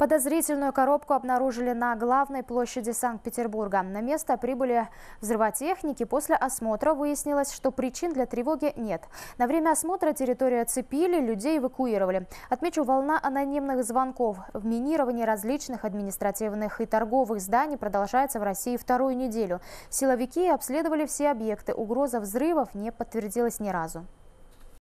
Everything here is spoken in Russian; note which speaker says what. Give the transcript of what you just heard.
Speaker 1: Подозрительную коробку обнаружили на главной площади Санкт-Петербурга. На место прибыли взрывотехники. После осмотра выяснилось, что причин для тревоги нет. На время осмотра территорию оцепили, людей эвакуировали. Отмечу, волна анонимных звонков в минировании различных административных и торговых зданий продолжается в России вторую неделю. Силовики обследовали все объекты. Угроза взрывов не подтвердилась ни разу.